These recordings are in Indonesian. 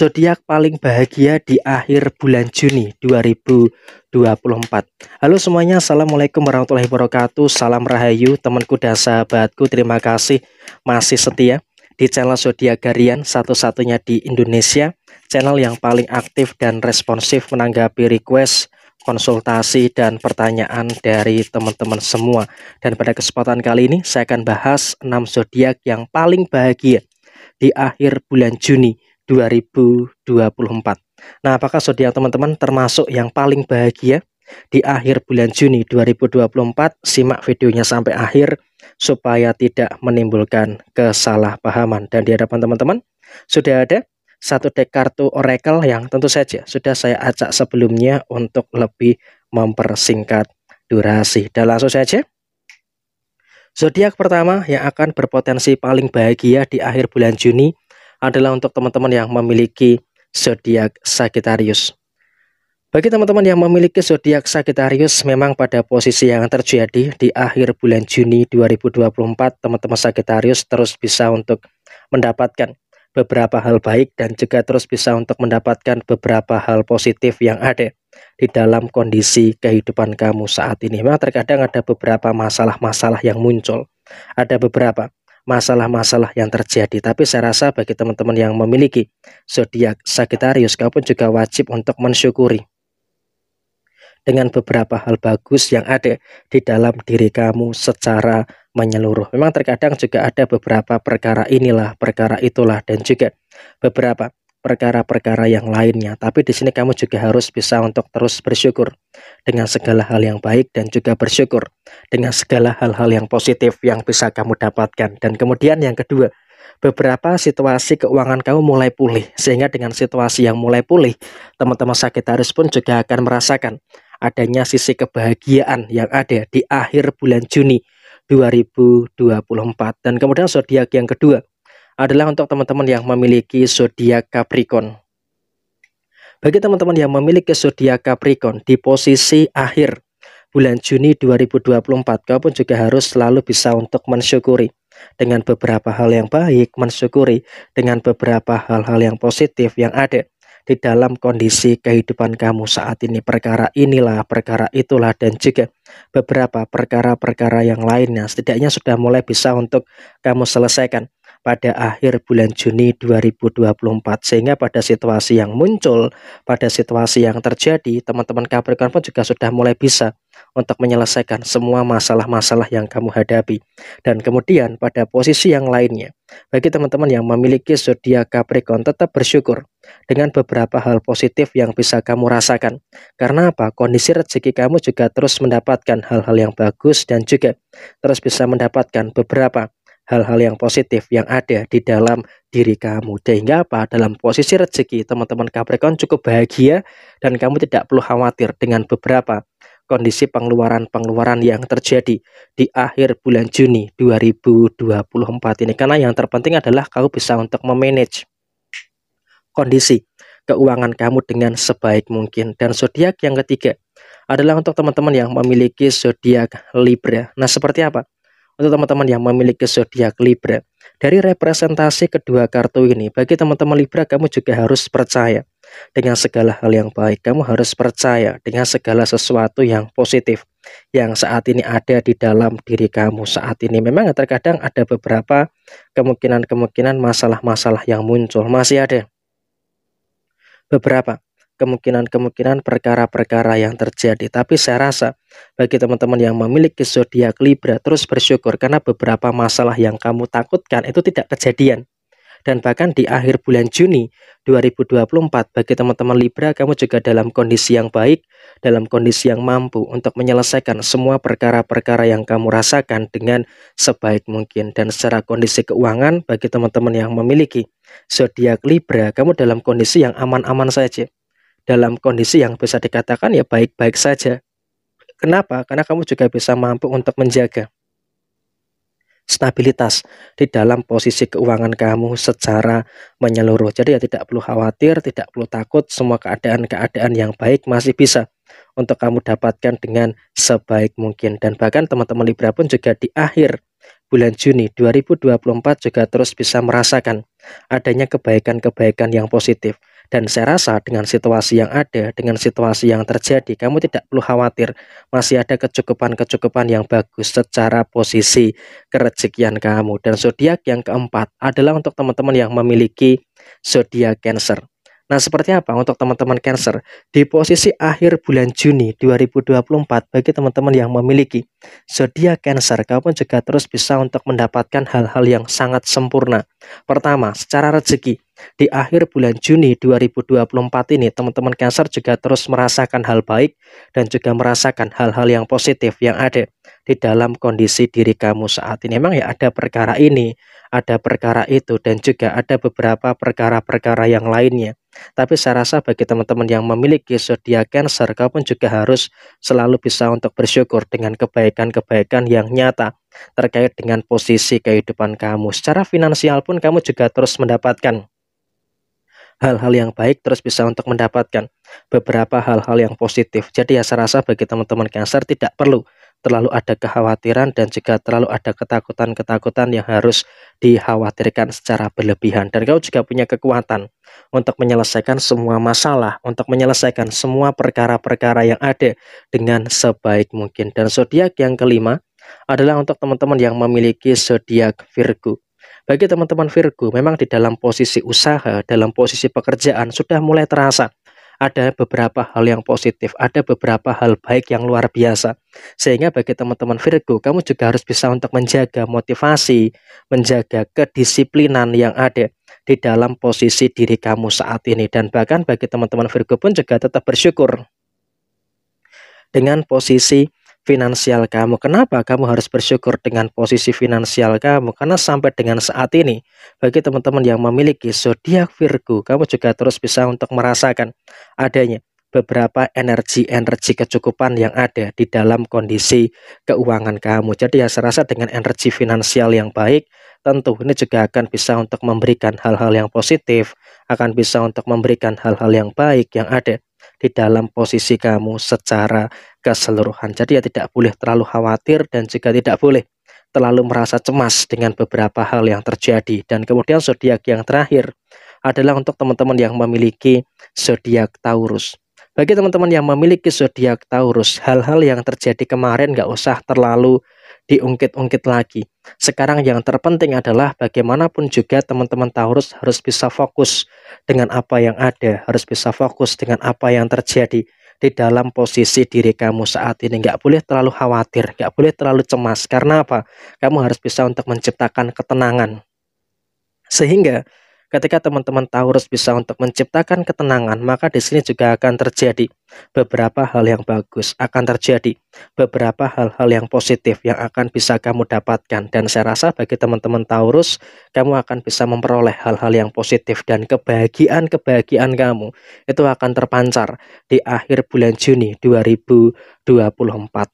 zodiak paling bahagia di akhir bulan Juni 2024. Halo semuanya, Assalamualaikum warahmatullahi wabarakatuh. Salam Rahayu, temanku dan sahabatku. Terima kasih masih setia di channel Zodiak Garian satu-satunya di Indonesia. Channel yang paling aktif dan responsif menanggapi request konsultasi dan pertanyaan dari teman-teman semua. Dan pada kesempatan kali ini saya akan bahas 6 zodiak yang paling bahagia di akhir bulan Juni 2024. Nah, apakah zodiak teman-teman termasuk yang paling bahagia di akhir bulan Juni 2024? Simak videonya sampai akhir supaya tidak menimbulkan kesalahpahaman. Dan di hadapan teman-teman sudah ada satu dek kartu oracle yang tentu saja sudah saya acak sebelumnya untuk lebih mempersingkat durasi. Dan langsung saja Zodiak pertama yang akan berpotensi paling bahagia di akhir bulan Juni adalah untuk teman-teman yang memiliki zodiak Sagittarius. Bagi teman-teman yang memiliki zodiak Sagittarius memang pada posisi yang terjadi di akhir bulan Juni 2024 teman-teman Sagittarius terus bisa untuk mendapatkan beberapa hal baik dan juga terus bisa untuk mendapatkan beberapa hal positif yang ada di dalam kondisi kehidupan kamu saat ini. Memang terkadang ada beberapa masalah-masalah yang muncul. Ada beberapa masalah-masalah yang terjadi. Tapi saya rasa bagi teman-teman yang memiliki zodiak Sagittarius, kau pun juga wajib untuk mensyukuri dengan beberapa hal bagus yang ada di dalam diri kamu secara menyeluruh. Memang terkadang juga ada beberapa perkara inilah, perkara itulah, dan juga beberapa perkara-perkara yang lainnya. Tapi di sini kamu juga harus bisa untuk terus bersyukur dengan segala hal yang baik dan juga bersyukur dengan segala hal-hal yang positif yang bisa kamu dapatkan. Dan kemudian yang kedua, beberapa situasi keuangan kamu mulai pulih. Sehingga dengan situasi yang mulai pulih, teman-teman Sagittarius pun juga akan merasakan adanya sisi kebahagiaan yang ada di akhir bulan Juni 2024. Dan kemudian zodiak yang kedua, adalah untuk teman-teman yang memiliki zodiak Capricorn. Bagi teman-teman yang memiliki zodiak Capricorn di posisi akhir bulan Juni 2024, kau pun juga harus selalu bisa untuk mensyukuri dengan beberapa hal yang baik, mensyukuri dengan beberapa hal-hal yang positif yang ada di dalam kondisi kehidupan kamu saat ini perkara inilah perkara itulah dan juga beberapa perkara-perkara yang lainnya setidaknya sudah mulai bisa untuk kamu selesaikan pada akhir bulan Juni 2024 sehingga pada situasi yang muncul pada situasi yang terjadi teman-teman Capricorn pun juga sudah mulai bisa untuk menyelesaikan semua masalah-masalah yang kamu hadapi dan kemudian pada posisi yang lainnya bagi teman-teman yang memiliki zodiak Capricorn tetap bersyukur dengan beberapa hal positif yang bisa kamu rasakan karena apa kondisi rezeki kamu juga terus mendapatkan hal-hal yang bagus dan juga terus bisa mendapatkan beberapa hal-hal yang positif yang ada di dalam diri kamu. Sehingga apa? Dalam posisi rezeki, teman-teman Capricorn cukup bahagia dan kamu tidak perlu khawatir dengan beberapa kondisi pengeluaran-pengeluaran yang terjadi di akhir bulan Juni 2024 ini. Karena yang terpenting adalah kamu bisa untuk memanage kondisi keuangan kamu dengan sebaik mungkin. Dan zodiak yang ketiga adalah untuk teman-teman yang memiliki zodiak Libra. Nah, seperti apa? untuk teman-teman yang memiliki zodiak Libra. Dari representasi kedua kartu ini, bagi teman-teman Libra kamu juga harus percaya dengan segala hal yang baik. Kamu harus percaya dengan segala sesuatu yang positif yang saat ini ada di dalam diri kamu saat ini. Memang terkadang ada beberapa kemungkinan-kemungkinan masalah-masalah yang muncul masih ada. Beberapa kemungkinan-kemungkinan perkara-perkara yang terjadi. Tapi saya rasa bagi teman-teman yang memiliki zodiak Libra terus bersyukur karena beberapa masalah yang kamu takutkan itu tidak kejadian. Dan bahkan di akhir bulan Juni 2024 bagi teman-teman Libra kamu juga dalam kondisi yang baik, dalam kondisi yang mampu untuk menyelesaikan semua perkara-perkara yang kamu rasakan dengan sebaik mungkin dan secara kondisi keuangan bagi teman-teman yang memiliki zodiak Libra kamu dalam kondisi yang aman-aman saja dalam kondisi yang bisa dikatakan ya baik-baik saja. Kenapa? Karena kamu juga bisa mampu untuk menjaga stabilitas di dalam posisi keuangan kamu secara menyeluruh. Jadi ya tidak perlu khawatir, tidak perlu takut, semua keadaan-keadaan yang baik masih bisa untuk kamu dapatkan dengan sebaik mungkin. Dan bahkan teman-teman Libra pun juga di akhir bulan Juni 2024 juga terus bisa merasakan adanya kebaikan-kebaikan yang positif. Dan saya rasa dengan situasi yang ada, dengan situasi yang terjadi, kamu tidak perlu khawatir. Masih ada kecukupan-kecukupan yang bagus secara posisi kerezekian kamu. Dan zodiak yang keempat adalah untuk teman-teman yang memiliki zodiak Cancer. Nah, seperti apa untuk teman-teman Cancer? Di posisi akhir bulan Juni 2024 bagi teman-teman yang memiliki zodiak Cancer, kamu juga terus bisa untuk mendapatkan hal-hal yang sangat sempurna. Pertama, secara rezeki. Di akhir bulan Juni 2024 ini, teman-teman Cancer juga terus merasakan hal baik dan juga merasakan hal-hal yang positif yang ada di dalam kondisi diri kamu saat ini. Memang ya ada perkara ini, ada perkara itu, dan juga ada beberapa perkara-perkara yang lainnya tapi saya rasa bagi teman-teman yang memiliki zodiak Cancer, pun juga harus selalu bisa untuk bersyukur dengan kebaikan-kebaikan yang nyata terkait dengan posisi kehidupan kamu. Secara finansial pun kamu juga terus mendapatkan hal-hal yang baik terus bisa untuk mendapatkan beberapa hal-hal yang positif. Jadi ya saya rasa bagi teman-teman Cancer tidak perlu terlalu ada kekhawatiran dan juga terlalu ada ketakutan-ketakutan yang harus dikhawatirkan secara berlebihan. Dan kau juga punya kekuatan untuk menyelesaikan semua masalah, untuk menyelesaikan semua perkara-perkara yang ada dengan sebaik mungkin. Dan zodiak yang kelima adalah untuk teman-teman yang memiliki zodiak Virgo. Bagi teman-teman Virgo, memang di dalam posisi usaha, dalam posisi pekerjaan sudah mulai terasa ada beberapa hal yang positif, ada beberapa hal baik yang luar biasa. Sehingga bagi teman-teman Virgo, kamu juga harus bisa untuk menjaga motivasi, menjaga kedisiplinan yang ada di dalam posisi diri kamu saat ini. Dan bahkan bagi teman-teman Virgo pun juga tetap bersyukur dengan posisi finansial kamu. Kenapa kamu harus bersyukur dengan posisi finansial kamu? Karena sampai dengan saat ini, bagi teman-teman yang memiliki zodiak Virgo, kamu juga terus bisa untuk merasakan adanya beberapa energi-energi kecukupan yang ada di dalam kondisi keuangan kamu. Jadi ya serasa dengan energi finansial yang baik, tentu ini juga akan bisa untuk memberikan hal-hal yang positif, akan bisa untuk memberikan hal-hal yang baik yang ada di dalam posisi kamu secara keseluruhan. Jadi ya tidak boleh terlalu khawatir dan juga tidak boleh terlalu merasa cemas dengan beberapa hal yang terjadi. Dan kemudian zodiak yang terakhir adalah untuk teman-teman yang memiliki zodiak Taurus. Bagi teman-teman yang memiliki zodiak Taurus, hal-hal yang terjadi kemarin nggak usah terlalu diungkit-ungkit lagi. Sekarang yang terpenting adalah bagaimanapun juga teman-teman Taurus harus bisa fokus dengan apa yang ada, harus bisa fokus dengan apa yang terjadi di dalam posisi diri kamu saat ini. Nggak boleh terlalu khawatir, nggak boleh terlalu cemas. Karena apa? Kamu harus bisa untuk menciptakan ketenangan. Sehingga Ketika teman-teman Taurus bisa untuk menciptakan ketenangan, maka di sini juga akan terjadi beberapa hal yang bagus, akan terjadi beberapa hal-hal yang positif yang akan bisa kamu dapatkan. Dan saya rasa bagi teman-teman Taurus, kamu akan bisa memperoleh hal-hal yang positif dan kebahagiaan-kebahagiaan kamu itu akan terpancar di akhir bulan Juni 2024.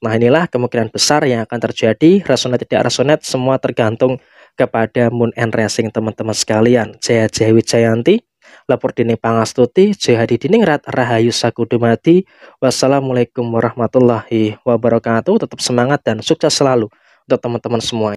Nah inilah kemungkinan besar yang akan terjadi, resonate tidak resonate, semua tergantung kepada Moon and Racing teman-teman sekalian. Jaya Jaya Wijayanti, Lapor Dini Pangastuti, Dini Diningrat, Rahayu Sakudumati. Wassalamualaikum warahmatullahi wabarakatuh. Tetap semangat dan sukses selalu untuk teman-teman semua.